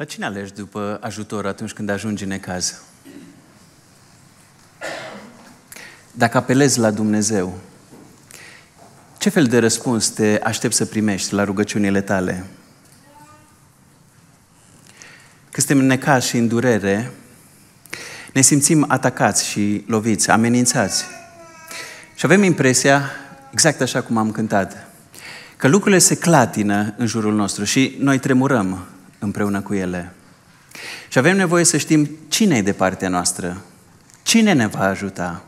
La cine alegi după ajutor atunci când ajungi în ecaz? Dacă apelezi la Dumnezeu, ce fel de răspuns te aștept să primești la rugăciunile tale? Când suntem în necaz și în durere, ne simțim atacați și loviți, amenințați. Și avem impresia, exact așa cum am cântat, că lucrurile se clatină în jurul nostru și noi tremurăm împreună cu ele. Și avem nevoie să știm cine e de partea noastră, cine ne va ajuta,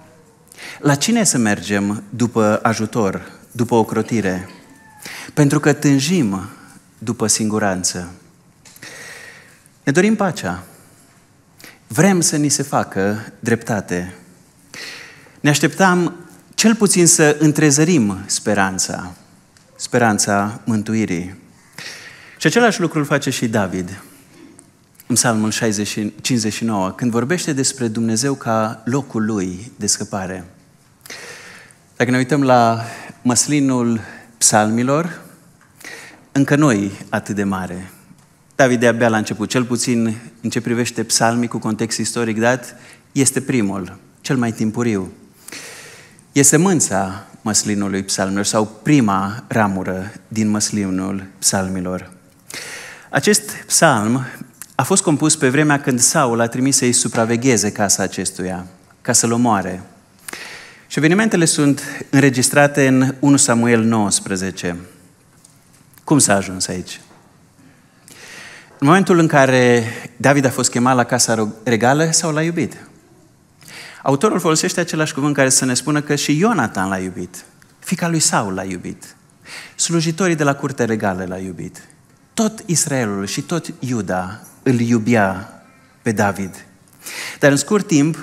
la cine să mergem după ajutor, după ocrotire, pentru că tânjim după siguranță. Ne dorim pacea. Vrem să ni se facă dreptate. Ne așteptam cel puțin să întrezărim speranța, speranța mântuirii. Și același lucru îl face și David în Psalmul 60, 59, când vorbește despre Dumnezeu ca locul lui de scăpare. Dacă ne uităm la măslinul psalmilor, încă noi atât de mare. David de-abia la început, cel puțin în ce privește psalmii cu context istoric dat, este primul, cel mai timpuriu. Este mânța măslinului psalmilor sau prima ramură din măslinul psalmilor. Acest psalm a fost compus pe vremea când Saul a trimis să-i supravegheze casa acestuia, ca să-l omoare. Și evenimentele sunt înregistrate în 1 Samuel 19. Cum s-a ajuns aici? În momentul în care David a fost chemat la casa regală, Saul l-a iubit. Autorul folosește același cuvânt care să ne spună că și Ionatan l-a iubit. Fica lui Saul l-a iubit. Slujitorii de la curte regală l-a iubit tot Israelul și tot Iuda îl iubea pe David. Dar în scurt timp,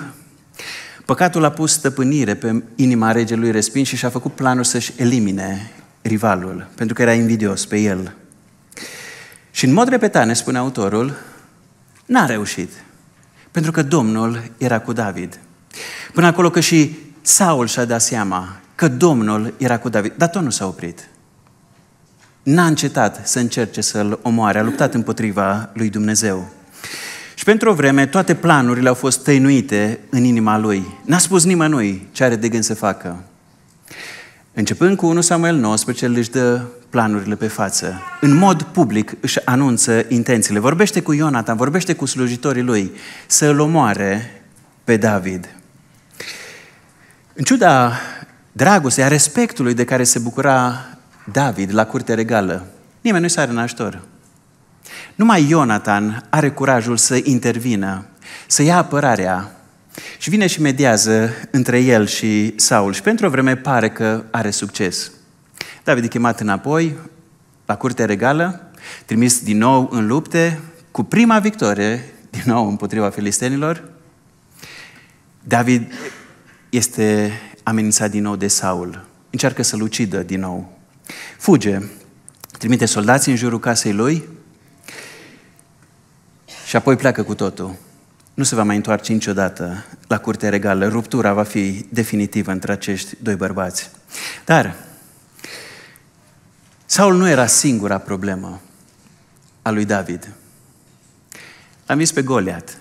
păcatul a pus stăpânire pe inima regelui respins și și-a făcut planul să-și elimine rivalul, pentru că era invidios pe el. Și în mod repetat, ne spune autorul, n-a reușit, pentru că Domnul era cu David. Până acolo că și Saul și-a dat seama că Domnul era cu David, dar tot nu s-a oprit n-a încetat să încerce să-l omoare, a luptat împotriva lui Dumnezeu. Și pentru o vreme toate planurile au fost tăinuite în inima lui. N-a spus nimănui ce are de gând să facă. Începând cu 1 Samuel 19, el își dă planurile pe față. În mod public își anunță intențiile. Vorbește cu Ionatan, vorbește cu slujitorii lui să îl omoare pe David. În ciuda dragostei, a respectului de care se bucura David la curte regală. Nimeni nu-i sare în ajutor. Numai Ionatan are curajul să intervină, să ia apărarea și vine și mediază între el și Saul și pentru o vreme pare că are succes. David e chemat înapoi la curte regală, trimis din nou în lupte, cu prima victorie, din nou împotriva filistenilor. David este amenințat din nou de Saul. Încearcă să-l ucidă din nou. Fuge, trimite soldații în jurul casei lui și apoi pleacă cu totul. Nu se va mai întoarce niciodată la curte regală. Ruptura va fi definitivă între acești doi bărbați. Dar Saul nu era singura problemă a lui David. L-am vins pe Goliat.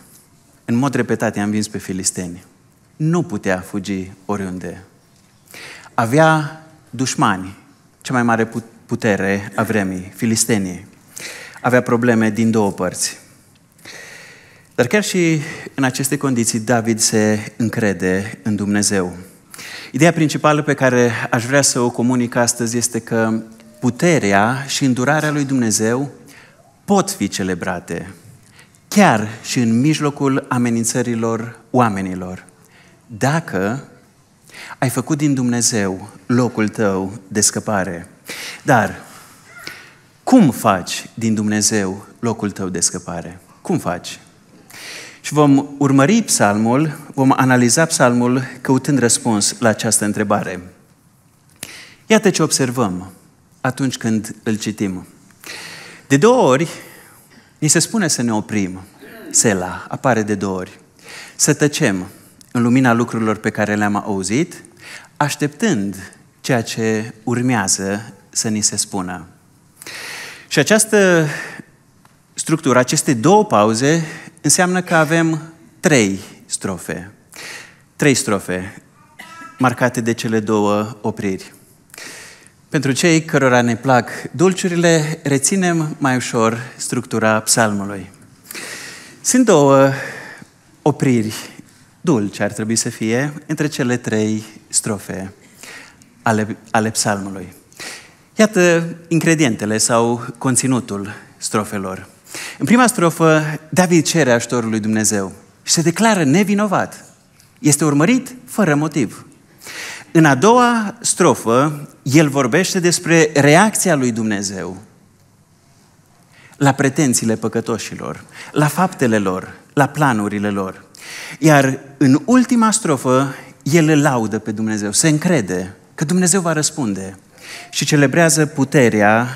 În mod repetat i-am vins pe filisteni. Nu putea fugi oriunde. Avea dușmani cea mai mare putere a vremii, Filistenie. Avea probleme din două părți. Dar chiar și în aceste condiții, David se încrede în Dumnezeu. Ideea principală pe care aș vrea să o comunic astăzi este că puterea și îndurarea lui Dumnezeu pot fi celebrate, chiar și în mijlocul amenințărilor oamenilor, dacă ai făcut din Dumnezeu locul tău de scăpare. Dar cum faci din Dumnezeu locul tău de scăpare? Cum faci? Și vom urmări psalmul, vom analiza psalmul căutând răspuns la această întrebare. Iată ce observăm atunci când îl citim. De două ori, ni se spune să ne oprim. Sela apare de două ori. Să tăcem în lumina lucrurilor pe care le-am auzit așteptând ceea ce urmează să ni se spună. Și această structură, aceste două pauze, înseamnă că avem trei strofe. Trei strofe marcate de cele două opriri. Pentru cei cărora ne plac dulciurile, reținem mai ușor structura psalmului. Sunt două opriri dulce ar trebui să fie între cele trei strofe ale, ale psalmului. Iată ingredientele sau conținutul strofelor. În prima strofă, David cere ajutorul lui Dumnezeu și se declară nevinovat. Este urmărit fără motiv. În a doua strofă, el vorbește despre reacția lui Dumnezeu la pretențiile păcătoșilor, la faptele lor, la planurile lor. Iar în ultima strofă, el îl laudă pe Dumnezeu, se încrede că Dumnezeu va răspunde și celebrează puterea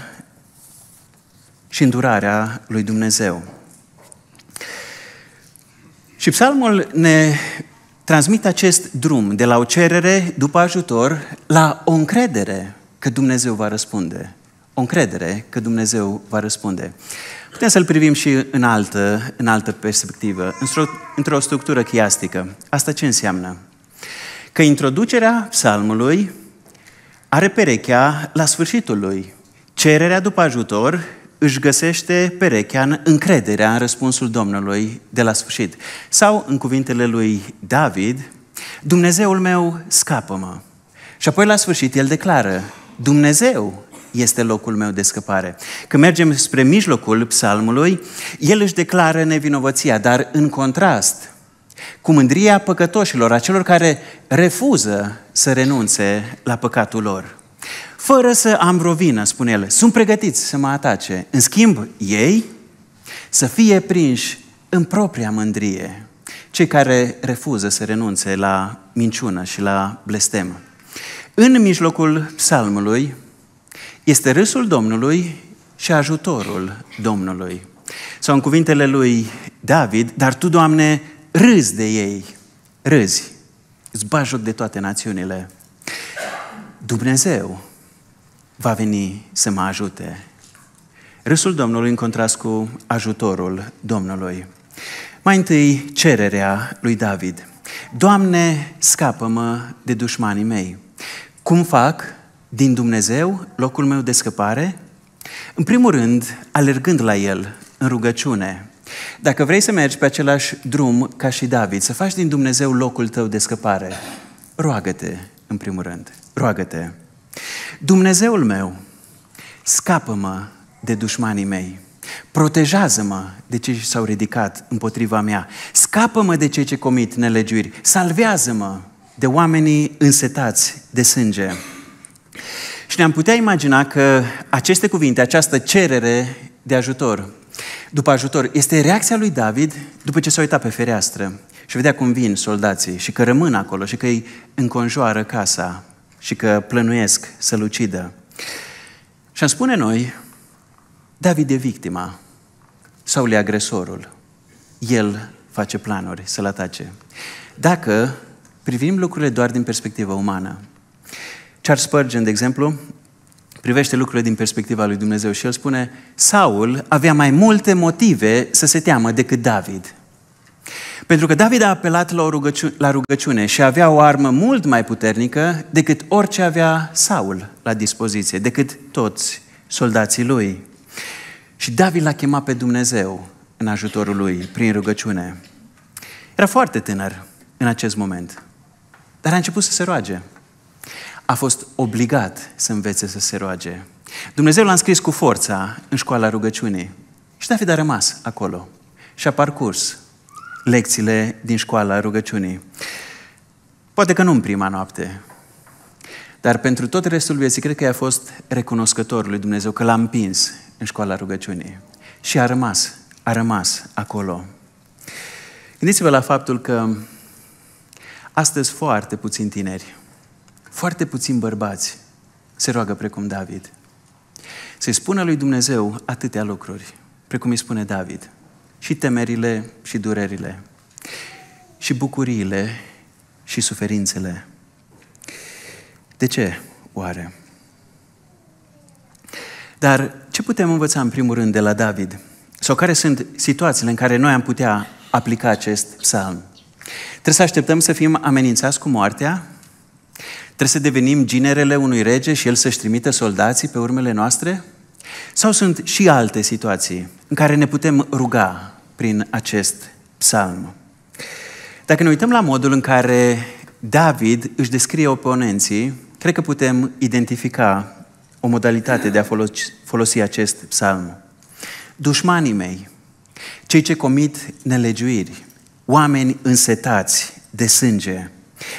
și îndurarea lui Dumnezeu. Și psalmul ne transmite acest drum de la o cerere după ajutor la o încredere că Dumnezeu va răspunde. O încredere că Dumnezeu va răspunde. Putem să-l privim și în altă, în altă perspectivă, într-o structură chiastică. Asta ce înseamnă? Că introducerea psalmului are perechea la sfârșitul lui. Cererea după ajutor își găsește perechea în încrederea în răspunsul Domnului de la sfârșit. Sau, în cuvintele lui David, Dumnezeul meu scapă-mă. Și apoi la sfârșit el declară, Dumnezeu este locul meu de scăpare. Când mergem spre mijlocul psalmului, el își declară nevinovăția, dar în contrast cu mândria păcătoșilor, a celor care refuză să renunțe la păcatul lor. Fără să am vreo vină, spune el, sunt pregătiți să mă atace. În schimb, ei să fie prinși în propria mândrie, cei care refuză să renunțe la minciună și la blestem. În mijlocul psalmului, este râsul Domnului și ajutorul Domnului. Sau în cuvintele lui David, dar tu, Doamne, râzi de ei, râzi, îți de toate națiunile. Dumnezeu va veni să mă ajute. Râsul Domnului în contrast cu ajutorul Domnului. Mai întâi cererea lui David. Doamne, scapă-mă de dușmanii mei. Cum fac din Dumnezeu, locul meu de scăpare? În primul rând, alergând la El, în rugăciune. Dacă vrei să mergi pe același drum ca și David, să faci din Dumnezeu locul tău de scăpare, roagă-te, în primul rând, roagă-te. Dumnezeul meu, scapă-mă de dușmanii mei. Protejează-mă de cei ce s-au ridicat împotriva mea. Scapă-mă de cei ce comit nelegiuiri. Salvează-mă de oamenii însetați de sânge. Și ne-am putea imagina că aceste cuvinte, această cerere de ajutor, după ajutor, este reacția lui David după ce s-a uitat pe fereastră și vedea cum vin soldații și că rămân acolo și că îi înconjoară casa și că plănuiesc să-l ucidă. Și am spune noi, David e victima sau le agresorul. El face planuri să-l atace. Dacă privim lucrurile doar din perspectiva umană, Charles Spurgeon, de exemplu, privește lucrurile din perspectiva lui Dumnezeu și el spune Saul avea mai multe motive să se teamă decât David. Pentru că David a apelat la, rugăciu- la rugăciune și avea o armă mult mai puternică decât orice avea Saul la dispoziție, decât toți soldații lui. Și David l-a chemat pe Dumnezeu în ajutorul lui, prin rugăciune. Era foarte tânăr în acest moment, dar a început să se roage a fost obligat să învețe să se roage. Dumnezeu l-a înscris cu forța în școala rugăciunii. Și David a rămas acolo și a parcurs lecțiile din școala rugăciunii. Poate că nu în prima noapte, dar pentru tot restul vieții cred că i-a fost recunoscător lui Dumnezeu că l-a împins în școala rugăciunii. Și a rămas, a rămas acolo. Gândiți-vă la faptul că astăzi foarte puțini tineri foarte puțini bărbați se roagă precum David. Să-i spună lui Dumnezeu atâtea lucruri, precum îi spune David. Și temerile și durerile, și bucuriile și suferințele. De ce oare? Dar ce putem învăța în primul rând de la David? Sau care sunt situațiile în care noi am putea aplica acest psalm? Trebuie să așteptăm să fim amenințați cu moartea? Trebuie să devenim ginerele unui rege și el să-și trimite soldații pe urmele noastre? Sau sunt și alte situații în care ne putem ruga prin acest psalm? Dacă ne uităm la modul în care David își descrie oponenții, cred că putem identifica o modalitate de a folosi acest psalm. Dușmanii mei, cei ce comit nelegiuiri, oameni însetați de sânge,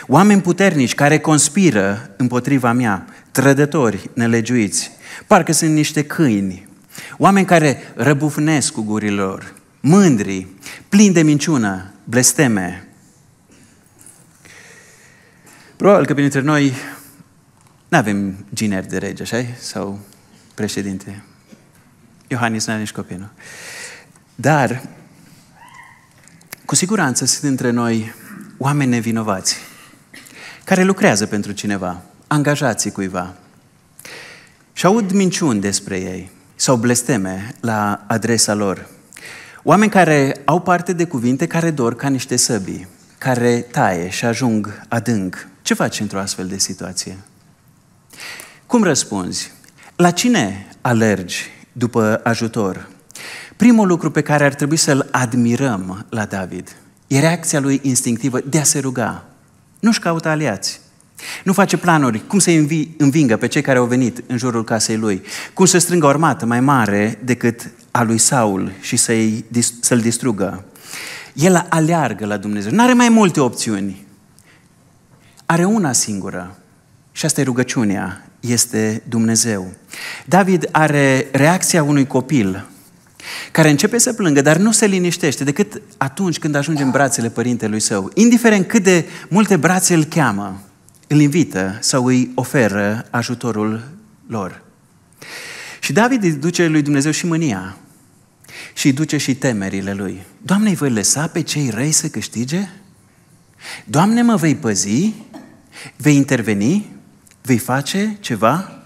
Oameni puternici care conspiră împotriva mea, trădători, nelegiuiți, parcă sunt niște câini, oameni care răbufnesc cu gurilor, mândri, plini de minciună, blesteme. Probabil că printre noi nu avem gineri de rege, așa Sau președinte. Iohannis nu are nici copii, nu? Dar, cu siguranță sunt între noi oameni nevinovați care lucrează pentru cineva, angajații cuiva. Și aud minciuni despre ei sau blesteme la adresa lor. Oameni care au parte de cuvinte care dor ca niște săbii, care taie și ajung adânc. Ce faci într-o astfel de situație? Cum răspunzi? La cine alergi după ajutor? Primul lucru pe care ar trebui să-l admirăm la David e reacția lui instinctivă de a se ruga nu-și caută aliați. Nu face planuri cum să-i învingă pe cei care au venit în jurul casei lui, cum să strângă o armată mai mare decât a lui Saul și să-i, să-l distrugă. El aleargă la Dumnezeu. Nu are mai multe opțiuni. Are una singură. Și asta e rugăciunea. Este Dumnezeu. David are reacția unui copil care începe să plângă, dar nu se liniștește decât atunci când ajunge în brațele părintelui său. Indiferent cât de multe brațe îl cheamă, îl invită sau îi oferă ajutorul lor. Și David îi duce lui Dumnezeu și mânia și îi duce și temerile lui. Doamne, îi voi lăsa pe cei răi să câștige? Doamne, mă vei păzi? Vei interveni? Vei face ceva?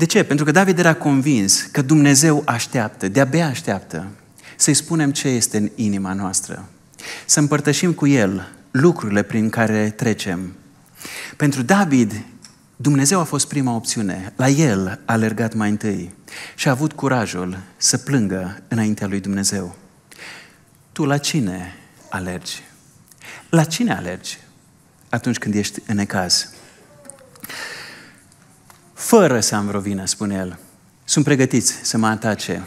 De ce? Pentru că David era convins că Dumnezeu așteaptă, de-abia așteaptă, să-i spunem ce este în inima noastră, să împărtășim cu El lucrurile prin care trecem. Pentru David, Dumnezeu a fost prima opțiune. La el a alergat mai întâi și a avut curajul să plângă înaintea lui Dumnezeu. Tu la cine alergi? La cine alergi atunci când ești în ecaz? Fără să am vreo vină, spune el. Sunt pregătiți să mă atace.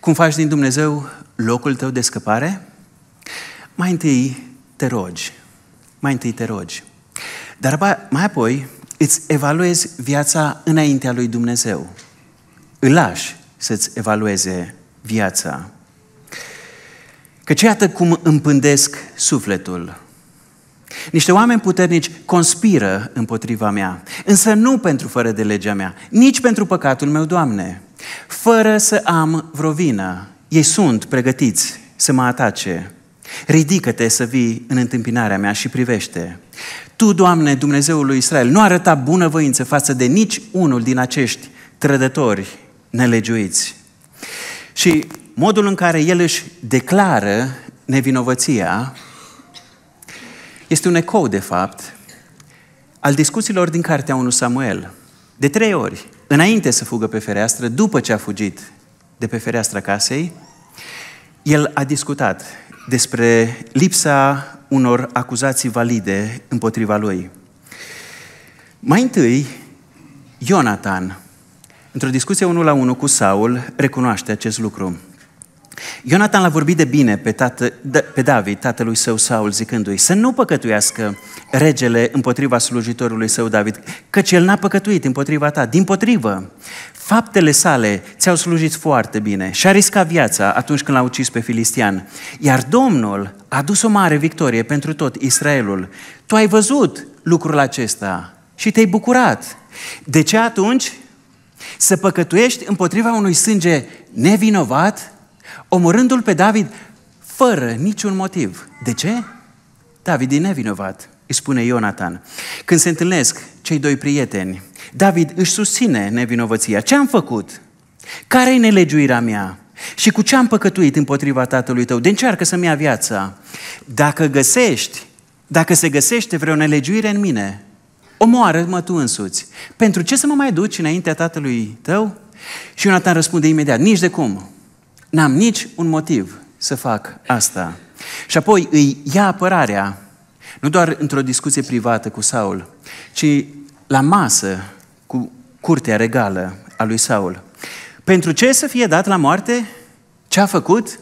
Cum faci din Dumnezeu locul tău de scăpare? Mai întâi te rogi. Mai întâi te rogi. Dar mai apoi îți evaluezi viața înaintea lui Dumnezeu. Îl lași să-ți evalueze viața. Căci iată cum împândesc sufletul. Niște oameni puternici conspiră împotriva mea, însă nu pentru fără de legea mea, nici pentru păcatul meu, Doamne, fără să am vreo vină. Ei sunt pregătiți să mă atace. Ridică-te să vii în întâmpinarea mea și privește. Tu, Doamne, Dumnezeul lui Israel, nu arăta bunăvoință față de nici unul din acești trădători nelegiuiți. Și modul în care el își declară nevinovăția este un ecou, de fapt, al discuțiilor din cartea 1 Samuel. De trei ori, înainte să fugă pe fereastră, după ce a fugit de pe fereastra casei, el a discutat despre lipsa unor acuzații valide împotriva lui. Mai întâi, Ionatan, într-o discuție unul la unul cu Saul, recunoaște acest lucru. Ionatan l-a vorbit de bine pe, tată, pe David, tatălui său Saul, zicându-i să nu păcătuiască regele împotriva slujitorului său David, căci el n-a păcătuit împotriva ta. Din potrivă, faptele sale ți-au slujit foarte bine și a riscat viața atunci când l-a ucis pe filistian. Iar Domnul a dus o mare victorie pentru tot Israelul. Tu ai văzut lucrul acesta și te-ai bucurat. De ce atunci să păcătuiești împotriva unui sânge nevinovat omorându-l pe David fără niciun motiv. De ce? David e nevinovat, îi spune Ionatan. Când se întâlnesc cei doi prieteni, David își susține nevinovăția. Ce am făcut? Care-i nelegiuirea mea? Și cu ce am păcătuit împotriva tatălui tău? De încearcă să-mi ia viața. Dacă găsești, dacă se găsește vreo nelegiuire în mine, omoară-mă tu însuți. Pentru ce să mă mai duci înaintea tatălui tău? Și Ionatan răspunde imediat, nici de cum n-am nici un motiv să fac asta. Și apoi îi ia apărarea, nu doar într-o discuție privată cu Saul, ci la masă cu curtea regală a lui Saul. Pentru ce să fie dat la moarte? Ce a făcut?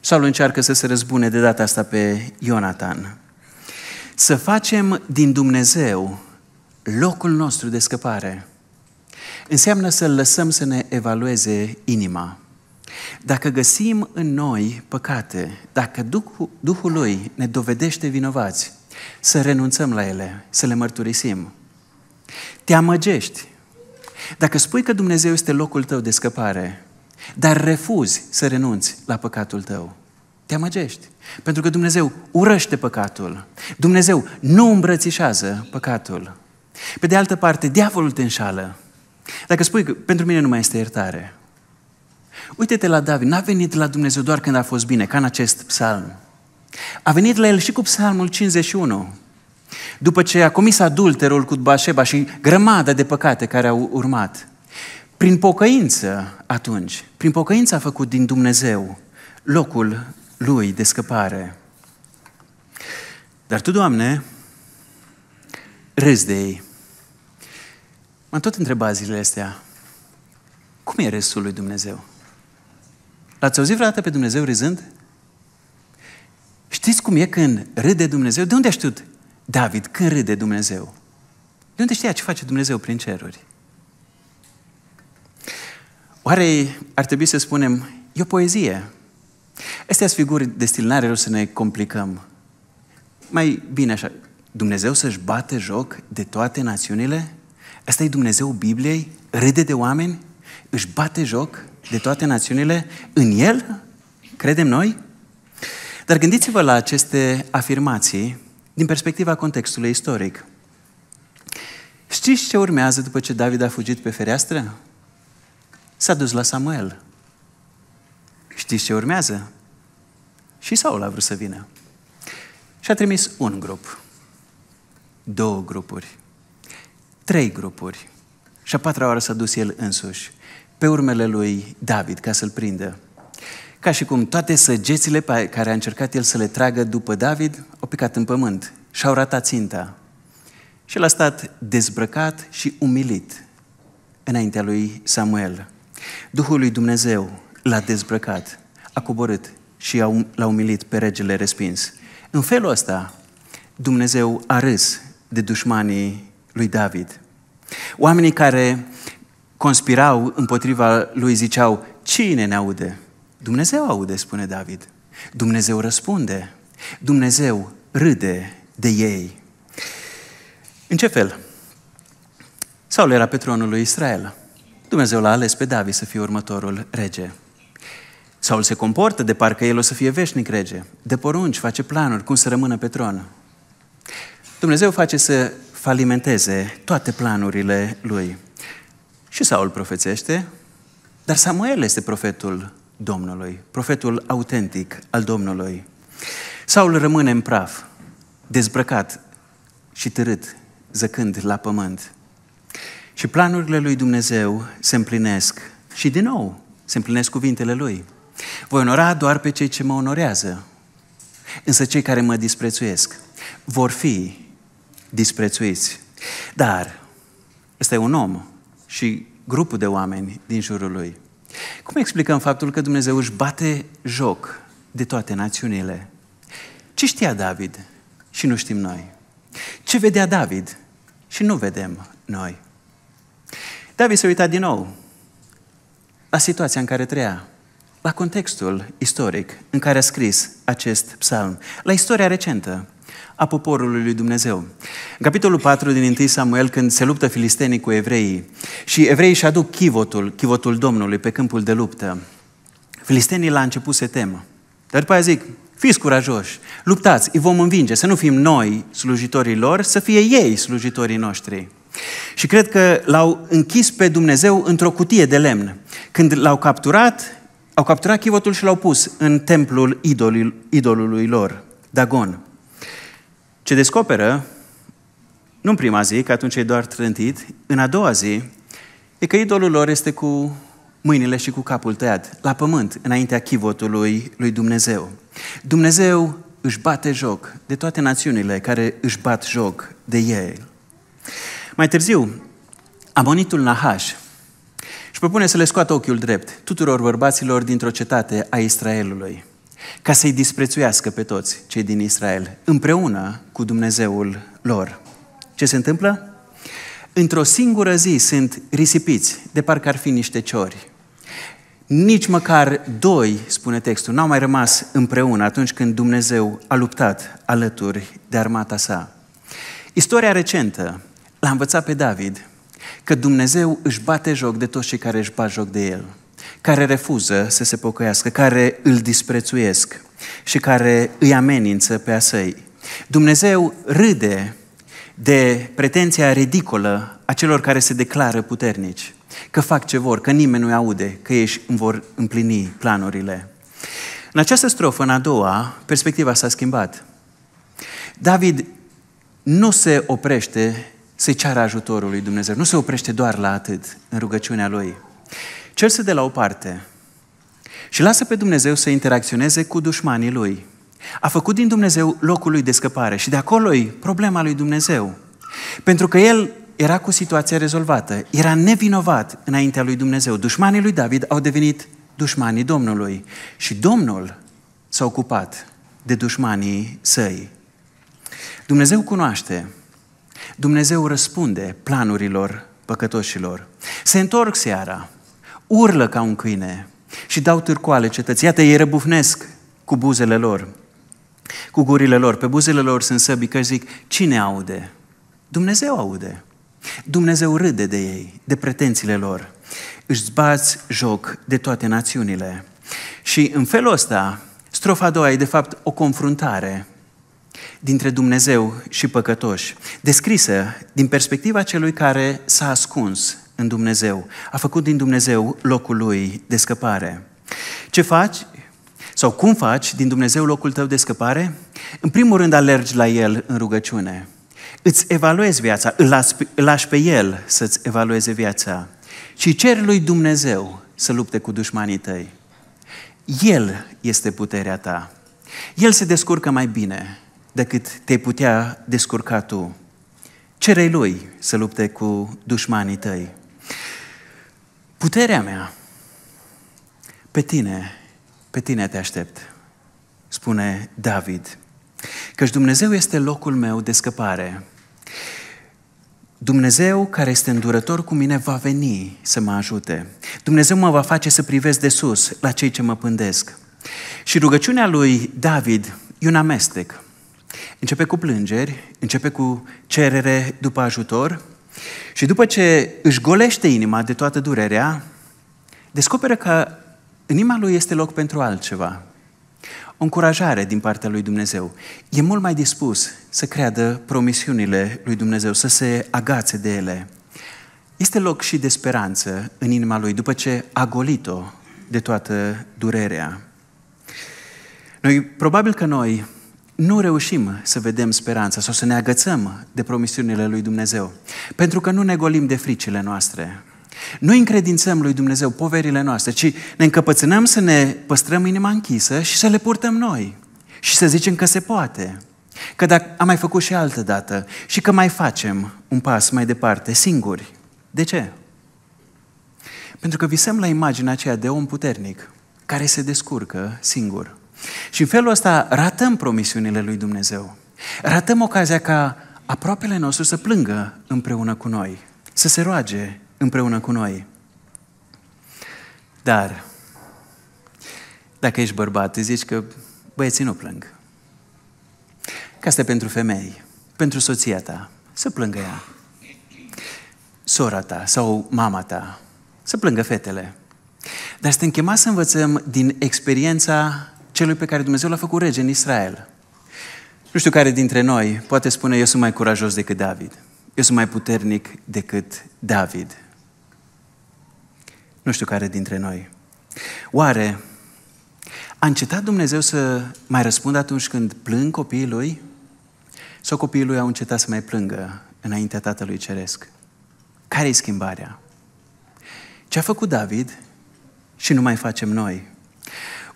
Saul încearcă să se răzbune de data asta pe Ionatan. Să facem din Dumnezeu locul nostru de scăpare înseamnă să lăsăm să ne evalueze inima. Dacă găsim în noi păcate, dacă Duhul, Duhul Lui ne dovedește vinovați, să renunțăm la ele, să le mărturisim. Te amăgești. Dacă spui că Dumnezeu este locul tău de scăpare, dar refuzi să renunți la păcatul tău, te amăgești. Pentru că Dumnezeu urăște păcatul. Dumnezeu nu îmbrățișează păcatul. Pe de altă parte, diavolul te înșală. Dacă spui că pentru mine nu mai este iertare, uite-te la David, n-a venit la Dumnezeu doar când a fost bine, ca în acest psalm. A venit la el și cu psalmul 51, după ce a comis adulterul cu Bașeba și grămadă de păcate care au urmat. Prin pocăință atunci, prin pocăință a făcut din Dumnezeu locul lui de scăpare. Dar tu, Doamne, râzi de ei. M-am tot întrebat zilele astea, cum e restul lui Dumnezeu? L-ați auzit vreodată pe Dumnezeu râzând? Știți cum e când râde Dumnezeu? De unde a știut David când râde Dumnezeu? De unde știa ce face Dumnezeu prin ceruri? Oare ar trebui să spunem, e o poezie? Astea sunt figuri de stil, n-are rost să ne complicăm. Mai bine așa, Dumnezeu să-și bate joc de toate națiunile? Asta e Dumnezeu Bibliei, râde de oameni, își bate joc de toate națiunile, în El credem noi? Dar gândiți-vă la aceste afirmații din perspectiva contextului istoric. Știți ce urmează după ce David a fugit pe fereastră? S-a dus la Samuel. Știți ce urmează? Și Saul a vrut să vină. Și a trimis un grup, două grupuri, trei grupuri. Și a patra oară s-a dus el însuși, pe urmele lui David, ca să-l prindă. Ca și cum toate săgețile pe care a încercat el să le tragă după David au picat în pământ și au ratat ținta. Și el a stat dezbrăcat și umilit înaintea lui Samuel. Duhul lui Dumnezeu l-a dezbrăcat, a coborât și um-, l-a umilit pe regele respins. În felul ăsta, Dumnezeu a râs de dușmanii lui David. Oamenii care conspirau împotriva lui ziceau, cine ne aude? Dumnezeu aude, spune David. Dumnezeu răspunde. Dumnezeu râde de ei. În ce fel? Saul era pe tronul lui Israel. Dumnezeu l-a ales pe David să fie următorul rege. Saul se comportă de parcă el o să fie veșnic rege. De porunci, face planuri, cum să rămână pe tron. Dumnezeu face să falimenteze toate planurile lui. Și Saul profețește, dar Samuel este profetul Domnului, profetul autentic al Domnului. Saul rămâne în praf, dezbrăcat și târât, zăcând la pământ. Și planurile lui Dumnezeu se împlinesc și din nou se împlinesc cuvintele lui. Voi onora doar pe cei ce mă onorează, însă cei care mă disprețuiesc vor fi disprețuiți. Dar ăsta e un om și grupul de oameni din jurul lui. Cum explicăm faptul că Dumnezeu își bate joc de toate națiunile? Ce știa David și nu știm noi? Ce vedea David și nu vedem noi? David se uita din nou la situația în care trăia, la contextul istoric în care a scris acest psalm, la istoria recentă a poporului lui Dumnezeu. În capitolul 4 din 1 Samuel, când se luptă filistenii cu evreii și evreii își aduc chivotul, chivotul Domnului pe câmpul de luptă, filistenii la început se temă. Dar după aia zic, Fiți curajoși, luptați, îi vom învinge, să nu fim noi slujitorii lor, să fie ei slujitorii noștri. Și cred că l-au închis pe Dumnezeu într-o cutie de lemn. Când l-au capturat, au capturat chivotul și l-au pus în templul idolului, idolului lor, Dagon. Ce descoperă, nu în prima zi, că atunci e doar trântit, în a doua zi, e că idolul lor este cu mâinile și cu capul tăiat, la pământ, înaintea chivotului lui Dumnezeu. Dumnezeu își bate joc de toate națiunile care își bat joc de el. Mai târziu, Amonitul Nahash își propune să le scoată ochiul drept tuturor bărbaților dintr-o cetate a Israelului ca să-i disprețuiască pe toți cei din Israel, împreună cu Dumnezeul lor. Ce se întâmplă? Într-o singură zi sunt risipiți, de parcă ar fi niște ciori. Nici măcar doi, spune textul, n-au mai rămas împreună atunci când Dumnezeu a luptat alături de armata sa. Istoria recentă l-a învățat pe David că Dumnezeu își bate joc de toți cei care își bat joc de el care refuză să se pocăiască, care îl disprețuiesc și care îi amenință pe a săi. Dumnezeu râde de pretenția ridicolă a celor care se declară puternici, că fac ce vor, că nimeni nu-i aude, că ei își vor împlini planurile. În această strofă, în a doua, perspectiva s-a schimbat. David nu se oprește să-i ceară ajutorul lui Dumnezeu, nu se oprește doar la atât în rugăciunea lui, cel se de la o parte și lasă pe Dumnezeu să interacționeze cu dușmanii lui. A făcut din Dumnezeu locul lui de scăpare și de acolo e problema lui Dumnezeu. Pentru că el era cu situația rezolvată, era nevinovat înaintea lui Dumnezeu. Dușmanii lui David au devenit dușmanii Domnului și Domnul s-a ocupat de dușmanii săi. Dumnezeu cunoaște, Dumnezeu răspunde planurilor păcătoșilor. Se întorc seara, urlă ca un câine și dau târcoale cetății. Iată, ei răbufnesc cu buzele lor, cu gurile lor. Pe buzele lor sunt săbii că zic, cine aude? Dumnezeu aude. Dumnezeu râde de ei, de pretențiile lor. Își zbați joc de toate națiunile. Și în felul ăsta, strofa a doua e de fapt o confruntare dintre Dumnezeu și păcătoși, descrisă din perspectiva celui care s-a ascuns în Dumnezeu. A făcut din Dumnezeu locul lui de scăpare. Ce faci? Sau cum faci din Dumnezeu locul tău de scăpare? În primul rând alergi la El în rugăciune. Îți evaluezi viața, îl lași, îl lași pe El să-ți evalueze viața și ceri lui Dumnezeu să lupte cu dușmanii tăi. El este puterea ta. El se descurcă mai bine decât te putea descurca tu. Cerei lui să lupte cu dușmanii tăi. Puterea mea pe tine, pe tine te aștept, spune David. Căci Dumnezeu este locul meu de scăpare. Dumnezeu care este îndurător cu mine va veni să mă ajute. Dumnezeu mă va face să privesc de sus la cei ce mă pândesc. Și rugăciunea lui David e un amestec. Începe cu plângeri, începe cu cerere după ajutor, și după ce își golește inima de toată durerea, descoperă că în inima lui este loc pentru altceva. O încurajare din partea lui Dumnezeu. E mult mai dispus să creadă promisiunile lui Dumnezeu, să se agațe de ele. Este loc și de speranță în inima lui după ce a golit-o de toată durerea. Noi, probabil că noi nu reușim să vedem speranța sau să ne agățăm de promisiunile lui Dumnezeu. Pentru că nu ne golim de fricile noastre. Nu încredințăm lui Dumnezeu poverile noastre, ci ne încăpățânăm să ne păstrăm inima închisă și să le purtăm noi. Și să zicem că se poate. Că dacă am mai făcut și altă dată și că mai facem un pas mai departe, singuri. De ce? Pentru că visăm la imaginea aceea de om puternic care se descurcă singur. Și în felul ăsta ratăm promisiunile lui Dumnezeu. Ratăm ocazia ca aproapele nostru să plângă împreună cu noi, să se roage împreună cu noi. Dar, dacă ești bărbat, îți zici că băieții nu plâng. Că asta e pentru femei, pentru soția ta, să plângă ea. Sora ta sau mama ta, să plângă fetele. Dar suntem chemați să învățăm din experiența celui pe care Dumnezeu l-a făcut rege în Israel. Nu știu care dintre noi poate spune, eu sunt mai curajos decât David. Eu sunt mai puternic decât David. Nu știu care dintre noi. Oare a încetat Dumnezeu să mai răspundă atunci când plâng copiii lui? Sau copiii lui au încetat să mai plângă înaintea Tatălui Ceresc? Care-i schimbarea? Ce a făcut David și nu mai facem noi?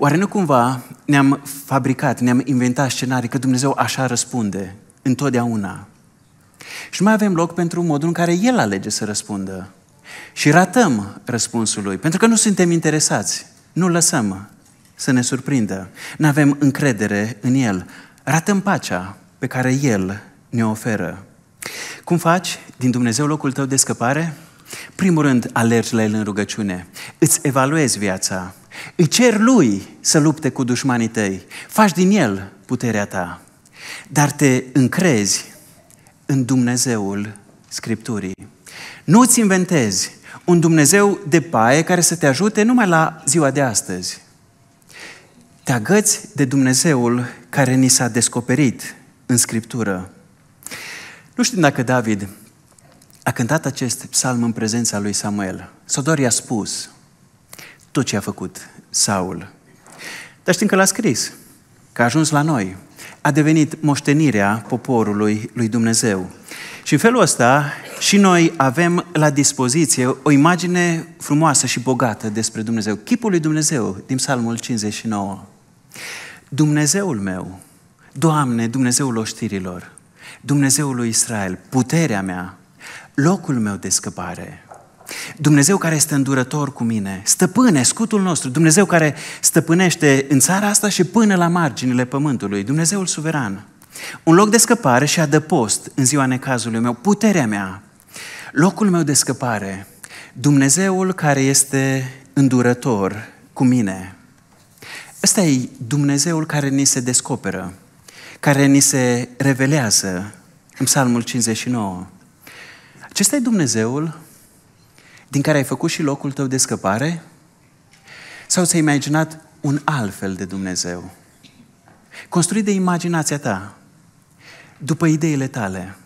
Oare nu cumva ne-am fabricat, ne-am inventat scenarii că Dumnezeu așa răspunde întotdeauna? Și mai avem loc pentru modul în care El alege să răspundă. Și ratăm răspunsul Lui, pentru că nu suntem interesați. Nu lăsăm să ne surprindă. Nu avem încredere în El. Ratăm pacea pe care El ne oferă. Cum faci din Dumnezeu locul tău de scăpare? Primul rând, alergi la El în rugăciune. Îți evaluezi viața. Îi cer lui să lupte cu dușmanii tăi. Faci din el puterea ta. Dar te încrezi în Dumnezeul Scripturii. Nu-ți inventezi un Dumnezeu de paie care să te ajute numai la ziua de astăzi. Te agăți de Dumnezeul care ni s-a descoperit în Scriptură. Nu știu dacă David a cântat acest psalm în prezența lui Samuel, sau doar i-a spus – tot ce a făcut Saul. Dar știm că l-a scris, că a ajuns la noi. A devenit moștenirea poporului lui Dumnezeu. Și în felul ăsta și noi avem la dispoziție o imagine frumoasă și bogată despre Dumnezeu. Chipul lui Dumnezeu din Psalmul 59. Dumnezeul meu, Doamne, Dumnezeul oștirilor, Dumnezeul lui Israel, puterea mea, locul meu de scăpare, Dumnezeu care este îndurător cu mine, stăpâne, scutul nostru, Dumnezeu care stăpânește în țara asta și până la marginile pământului, Dumnezeul suveran, un loc de scăpare și adăpost în ziua necazului meu, puterea mea, locul meu de scăpare, Dumnezeul care este îndurător cu mine. Ăsta e Dumnezeul care ni se descoperă, care ni se revelează în Psalmul 59. Acesta e Dumnezeul din care ai făcut și locul tău de scăpare? Sau ți-ai imaginat un alt fel de Dumnezeu? Construit de imaginația ta, după ideile tale.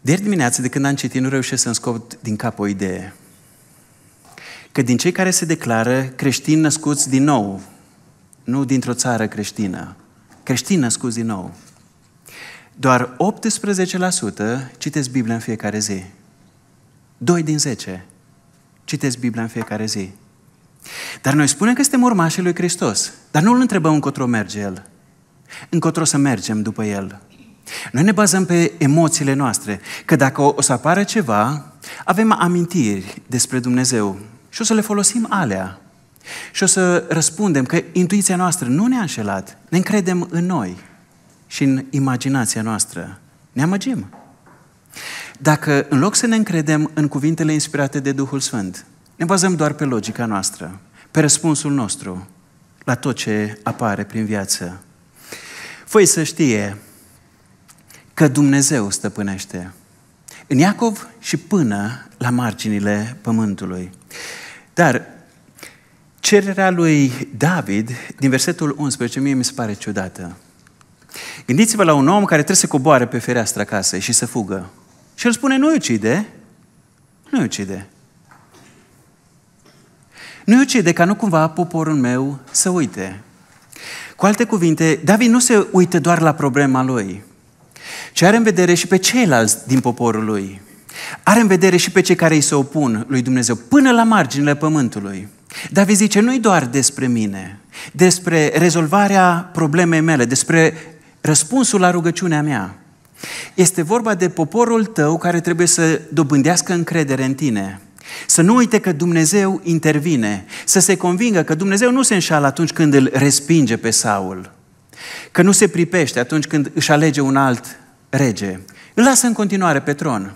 De ieri dimineață, de când am citit, nu reușesc să-mi scot din cap o idee. Că din cei care se declară creștini născuți din nou, nu dintr-o țară creștină, creștini născuți din nou, doar 18% citesc Biblia în fiecare zi. Doi din zece citesc Biblia în fiecare zi. Dar noi spunem că suntem urmașii lui Hristos. Dar nu îl întrebăm încotro merge El. Încotro să mergem după El. Noi ne bazăm pe emoțiile noastre, că dacă o să apară ceva, avem amintiri despre Dumnezeu și o să le folosim alea. Și o să răspundem că intuiția noastră nu ne-a înșelat, ne încredem în noi și în imaginația noastră. Ne amăgim dacă în loc să ne încredem în cuvintele inspirate de Duhul Sfânt, ne bazăm doar pe logica noastră, pe răspunsul nostru la tot ce apare prin viață. Voi să știe că Dumnezeu stăpânește în Iacov și până la marginile pământului. Dar cererea lui David din versetul 11 mie mi se pare ciudată. Gândiți-vă la un om care trebuie să coboare pe fereastra casei și să fugă. Și el spune, nu ucide, nu ucide. Nu ucide ca nu cumva poporul meu să uite. Cu alte cuvinte, David nu se uită doar la problema lui, ci are în vedere și pe ceilalți din poporul lui. Are în vedere și pe cei care îi se opun lui Dumnezeu, până la marginile pământului. David zice, nu-i doar despre mine, despre rezolvarea problemei mele, despre răspunsul la rugăciunea mea, este vorba de poporul tău care trebuie să dobândească încredere în tine. Să nu uite că Dumnezeu intervine, să se convingă că Dumnezeu nu se înșală atunci când îl respinge pe Saul, că nu se pripește atunci când își alege un alt rege. Îl lasă în continuare pe tron,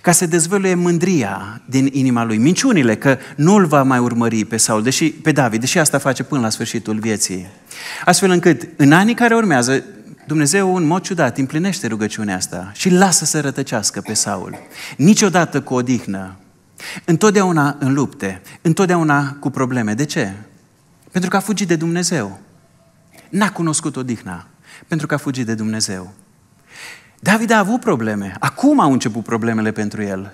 ca să dezvăluie mândria din inima lui, minciunile că nu îl va mai urmări pe Saul, deși, pe David, deși asta face până la sfârșitul vieții. Astfel încât, în anii care urmează, Dumnezeu în mod ciudat împlinește rugăciunea asta și lasă să rătăcească pe Saul. Niciodată cu odihnă, întotdeauna în lupte, întotdeauna cu probleme. De ce? Pentru că a fugit de Dumnezeu. N-a cunoscut odihna, pentru că a fugit de Dumnezeu. David a avut probleme, acum au început problemele pentru el,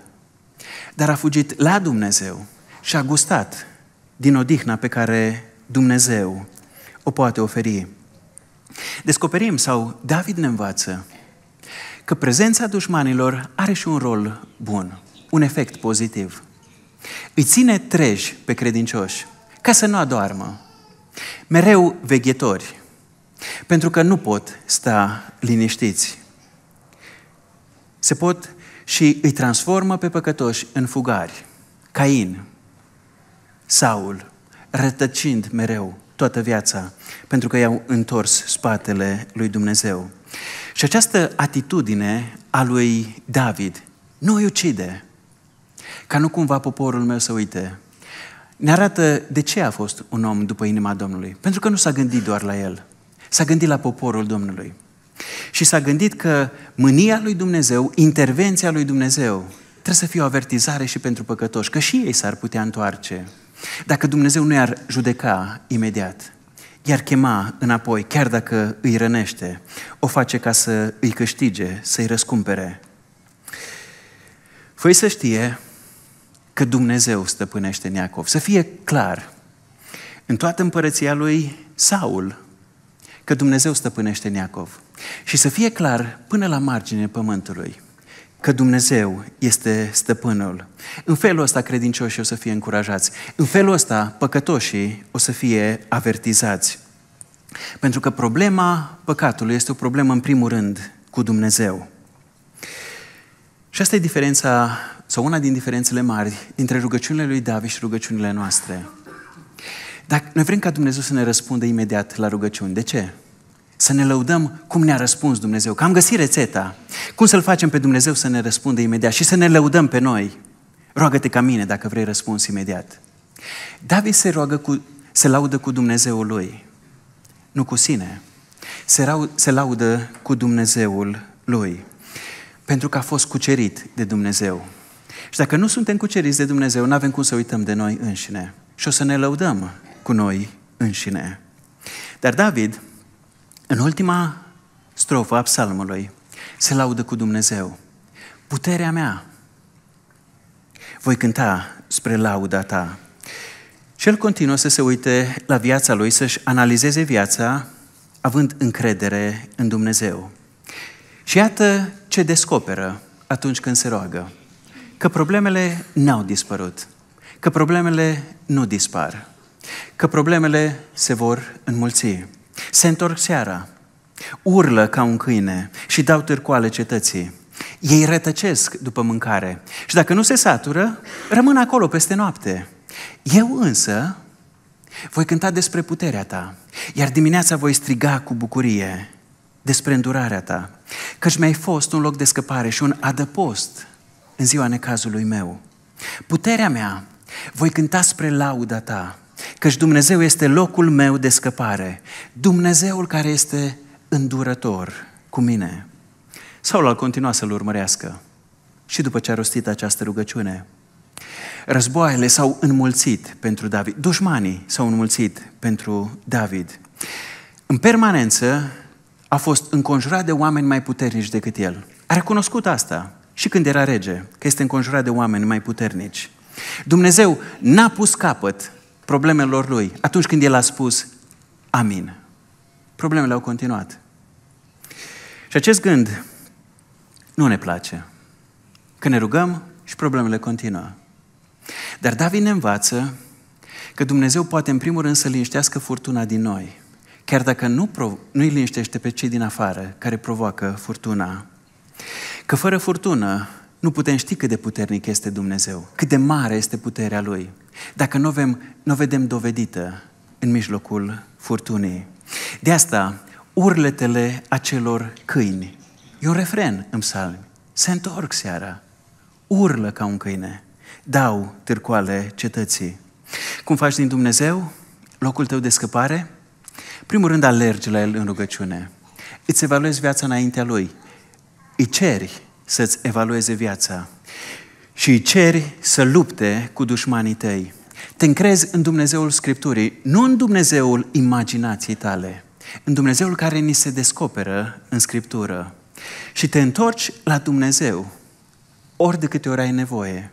dar a fugit la Dumnezeu și a gustat din odihna pe care Dumnezeu o poate oferi. Descoperim, sau David ne învață, că prezența dușmanilor are și un rol bun, un efect pozitiv. Îi ține treji pe credincioși, ca să nu adoarmă. Mereu veghetori, pentru că nu pot sta liniștiți. Se pot și îi transformă pe păcătoși în fugari. Cain, Saul, rătăcind mereu toată viața, pentru că i-au întors spatele lui Dumnezeu. Și această atitudine a lui David nu îi ucide, ca nu cumva poporul meu să uite. Ne arată de ce a fost un om după inima Domnului. Pentru că nu s-a gândit doar la el, s-a gândit la poporul Domnului. Și s-a gândit că mânia lui Dumnezeu, intervenția lui Dumnezeu, trebuie să fie o avertizare și pentru păcătoși, că și ei s-ar putea întoarce. Dacă Dumnezeu nu i-ar judeca imediat, iar chema înapoi, chiar dacă îi rănește, o face ca să îi câștige, să-i răscumpere. fă să știe că Dumnezeu stăpânește în Iacov. Să fie clar, în toată împărăția lui Saul, că Dumnezeu stăpânește în Iacov. Și să fie clar până la margine pământului că Dumnezeu este stăpânul. În felul ăsta credincioșii o să fie încurajați. În felul ăsta păcătoșii o să fie avertizați. Pentru că problema păcatului este o problemă în primul rând cu Dumnezeu. Și asta e diferența, sau una din diferențele mari, între rugăciunile lui David și rugăciunile noastre. Dacă noi vrem ca Dumnezeu să ne răspundă imediat la rugăciuni. De ce? să ne lăudăm cum ne-a răspuns Dumnezeu. Că am găsit rețeta. Cum să-L facem pe Dumnezeu să ne răspundă imediat și să ne lăudăm pe noi. Roagă-te ca mine dacă vrei răspuns imediat. David se, roagă cu, se laudă cu Dumnezeul lui, nu cu sine. Se, rau, se laudă cu Dumnezeul lui, pentru că a fost cucerit de Dumnezeu. Și dacă nu suntem cuceriți de Dumnezeu, nu avem cum să uităm de noi înșine. Și o să ne lăudăm cu noi înșine. Dar David în ultima strofă a psalmului se laudă cu Dumnezeu. Puterea mea. Voi cânta spre lauda ta. Și el continuă să se uite la viața lui, să-și analizeze viața, având încredere în Dumnezeu. Și iată ce descoperă atunci când se roagă. Că problemele n-au dispărut. Că problemele nu dispar. Că problemele se vor înmulți. Se întorc seara, urlă ca un câine și dau târcoale cetății. Ei rătăcesc după mâncare și dacă nu se satură, rămân acolo peste noapte. Eu însă voi cânta despre puterea ta, iar dimineața voi striga cu bucurie despre îndurarea ta, căci mi-ai fost un loc de scăpare și un adăpost în ziua necazului meu. Puterea mea voi cânta spre lauda ta, Căci Dumnezeu este locul meu de scăpare, Dumnezeul care este îndurător cu mine. Saul al continua să-l urmărească și după ce a rostit această rugăciune. Războaiele s-au înmulțit pentru David, dușmanii s-au înmulțit pentru David. În permanență a fost înconjurat de oameni mai puternici decât el. A recunoscut asta și când era rege, că este înconjurat de oameni mai puternici. Dumnezeu n-a pus capăt problemelor lui. Atunci când el a spus Amin, problemele au continuat. Și acest gând nu ne place. Că ne rugăm și problemele continuă. Dar David ne învață că Dumnezeu poate în primul rând să liniștească furtuna din noi, chiar dacă nu, prov- nu îi liniștește pe cei din afară care provoacă furtuna. Că fără furtună nu putem ști cât de puternic este Dumnezeu, cât de mare este puterea Lui dacă nu n-o vedem dovedită în mijlocul furtunii. De asta, urletele acelor câini, e un refren în psalmi, se întorc seara, urlă ca un câine, dau târcoale cetății. Cum faci din Dumnezeu locul tău de scăpare? Primul rând alergi la El în rugăciune. Îți evaluezi viața înaintea Lui. Îi ceri să-ți evalueze viața și îi ceri să lupte cu dușmanii tăi. Te încrezi în Dumnezeul Scripturii, nu în Dumnezeul imaginației tale, în Dumnezeul care ni se descoperă în Scriptură. Și te întorci la Dumnezeu ori de câte ori ai nevoie.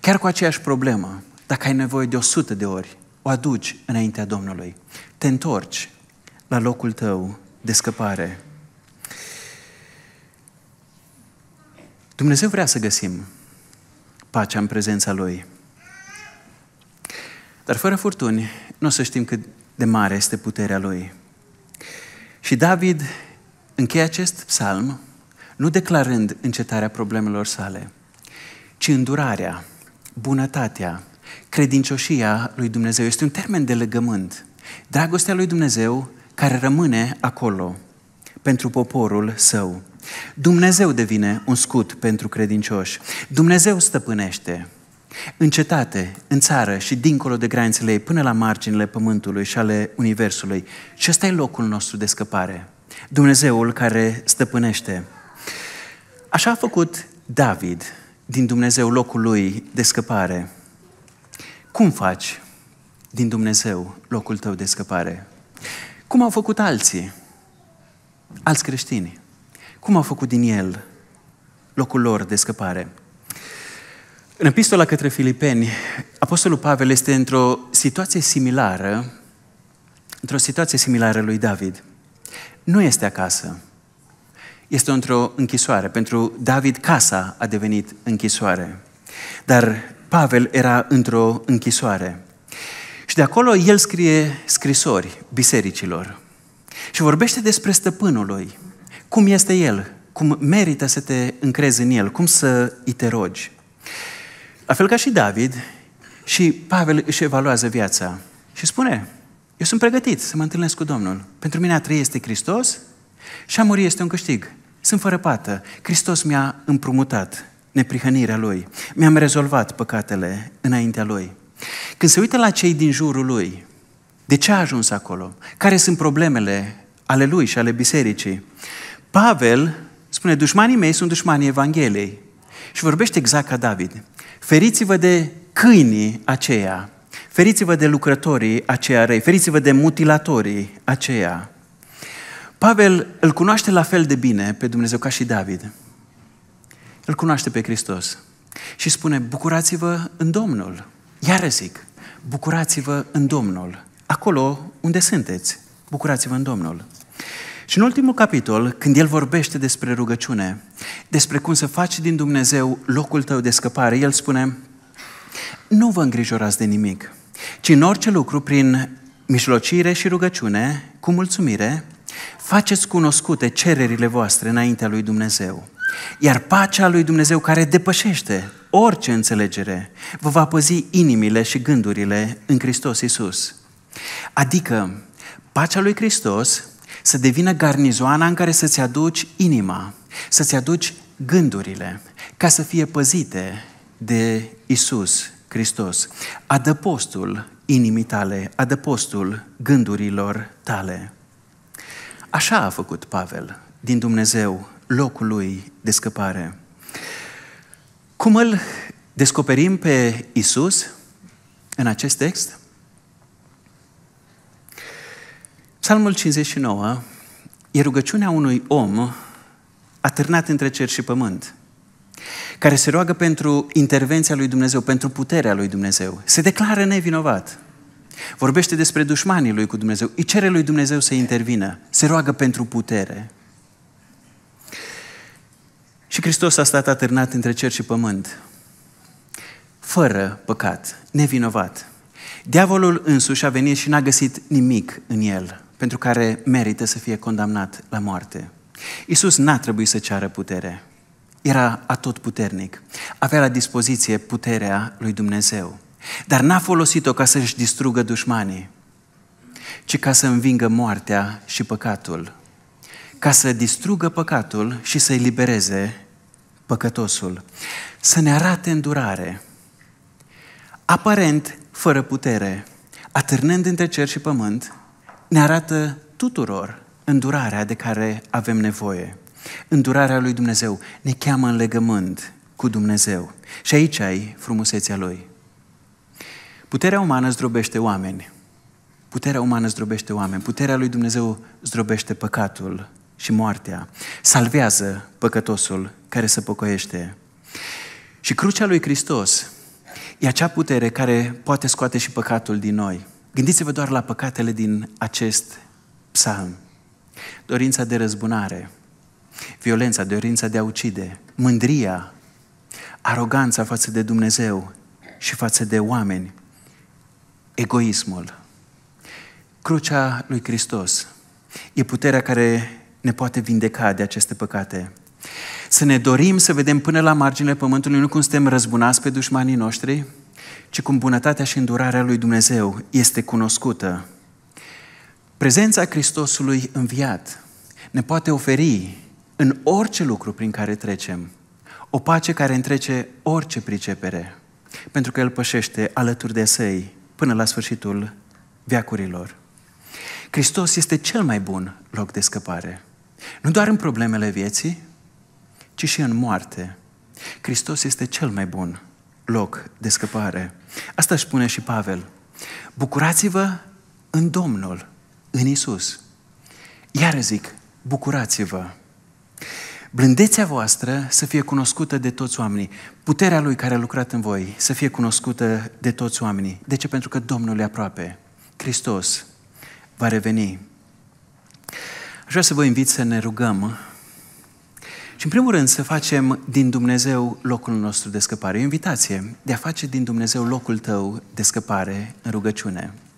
Chiar cu aceeași problemă, dacă ai nevoie de o sută de ori, o aduci înaintea Domnului. Te întorci la locul tău de scăpare. Dumnezeu vrea să găsim pacea în prezența Lui. Dar fără furtuni, nu o să știm cât de mare este puterea Lui. Și David încheie acest psalm nu declarând încetarea problemelor sale, ci îndurarea, bunătatea, credincioșia lui Dumnezeu. Este un termen de legământ. Dragostea lui Dumnezeu care rămâne acolo pentru poporul său. Dumnezeu devine un scut pentru credincioși. Dumnezeu stăpânește. În cetate, în țară și dincolo de granițele ei, până la marginile pământului și ale universului. Și ăsta e locul nostru de scăpare. Dumnezeul care stăpânește. Așa a făcut David din Dumnezeu locul lui de scăpare. Cum faci din Dumnezeu locul tău de scăpare? Cum au făcut alții? Alți creștini. Cum au făcut din el locul lor de scăpare? În epistola către filipeni, Apostolul Pavel este într-o situație similară, într-o situație similară lui David. Nu este acasă, este într-o închisoare. Pentru David, casa a devenit închisoare. Dar Pavel era într-o închisoare. Și de acolo el scrie scrisori bisericilor și vorbește despre stăpânul lui cum este El, cum merită să te încrezi în El, cum să îi te rogi. La fel ca și David, și Pavel își evaluează viața și spune, eu sunt pregătit să mă întâlnesc cu Domnul. Pentru mine a trăi este Hristos și a muri este un câștig. Sunt fără pată. Hristos mi-a împrumutat neprihănirea Lui. Mi-am rezolvat păcatele înaintea Lui. Când se uită la cei din jurul Lui, de ce a ajuns acolo? Care sunt problemele ale Lui și ale bisericii? Pavel spune, dușmanii mei sunt dușmanii Evangheliei. Și vorbește exact ca David. Feriți-vă de câinii aceia, feriți-vă de lucrătorii aceia răi, feriți-vă de mutilatorii aceia. Pavel îl cunoaște la fel de bine pe Dumnezeu ca și David. Îl cunoaște pe Hristos și spune, bucurați-vă în Domnul. Iar zic, bucurați-vă în Domnul. Acolo unde sunteți, bucurați-vă în Domnul. Și în ultimul capitol, când el vorbește despre rugăciune, despre cum să faci din Dumnezeu locul tău de scăpare, el spune, nu vă îngrijorați de nimic, ci în orice lucru, prin mijlocire și rugăciune, cu mulțumire, faceți cunoscute cererile voastre înaintea lui Dumnezeu. Iar pacea lui Dumnezeu care depășește orice înțelegere, vă va păzi inimile și gândurile în Hristos Isus. Adică, pacea lui Hristos să devină garnizoana în care să-ți aduci inima, să-ți aduci gândurile, ca să fie păzite de Isus Hristos. Adăpostul inimii tale, adăpostul gândurilor tale. Așa a făcut Pavel din Dumnezeu locul lui de scăpare. Cum îl descoperim pe Isus în acest text? Psalmul 59 e rugăciunea unui om atârnat între cer și pământ, care se roagă pentru intervenția lui Dumnezeu, pentru puterea lui Dumnezeu. Se declară nevinovat. Vorbește despre dușmanii lui cu Dumnezeu, îi cere lui Dumnezeu să intervină, se roagă pentru putere. Și Hristos a stat atârnat între cer și pământ, fără păcat, nevinovat. Diavolul însuși a venit și n-a găsit nimic în el pentru care merită să fie condamnat la moarte. Iisus n-a trebuit să ceară putere. Era atotputernic. Avea la dispoziție puterea lui Dumnezeu. Dar n-a folosit-o ca să-și distrugă dușmanii, ci ca să învingă moartea și păcatul. Ca să distrugă păcatul și să i libereze păcătosul. Să ne arate îndurare. Aparent, fără putere, atârnând între cer și pământ, ne arată tuturor îndurarea de care avem nevoie. Îndurarea lui Dumnezeu ne cheamă în legământ cu Dumnezeu. Și aici ai frumusețea Lui. Puterea umană zdrobește oameni. Puterea umană zdrobește oameni. Puterea lui Dumnezeu zdrobește păcatul și moartea. Salvează păcătosul care se păcoiește. Și crucea lui Hristos e acea putere care poate scoate și păcatul din noi. Gândiți-vă doar la păcatele din acest psalm. Dorința de răzbunare, violența, dorința de a ucide, mândria, aroganța față de Dumnezeu și față de oameni, egoismul. Crucea lui Hristos e puterea care ne poate vindeca de aceste păcate. Să ne dorim să vedem până la marginile pământului nu cum suntem răzbunați pe dușmanii noștri, ci cum bunătatea și îndurarea lui Dumnezeu este cunoscută. Prezența Hristosului înviat ne poate oferi în orice lucru prin care trecem o pace care întrece orice pricepere, pentru că El pășește alături de săi până la sfârșitul veacurilor. Hristos este cel mai bun loc de scăpare. Nu doar în problemele vieții, ci și în moarte. Hristos este cel mai bun loc de scăpare. Asta își spune și Pavel. Bucurați-vă în Domnul, în Isus. Iar zic, bucurați-vă. Blândețea voastră să fie cunoscută de toți oamenii. Puterea Lui care a lucrat în voi să fie cunoscută de toți oamenii. De ce? Pentru că Domnul e aproape. Hristos va reveni. Aș vrea să vă invit să ne rugăm și în primul rând să facem din Dumnezeu locul nostru de scăpare. E o invitație de a face din Dumnezeu locul tău de scăpare în rugăciune.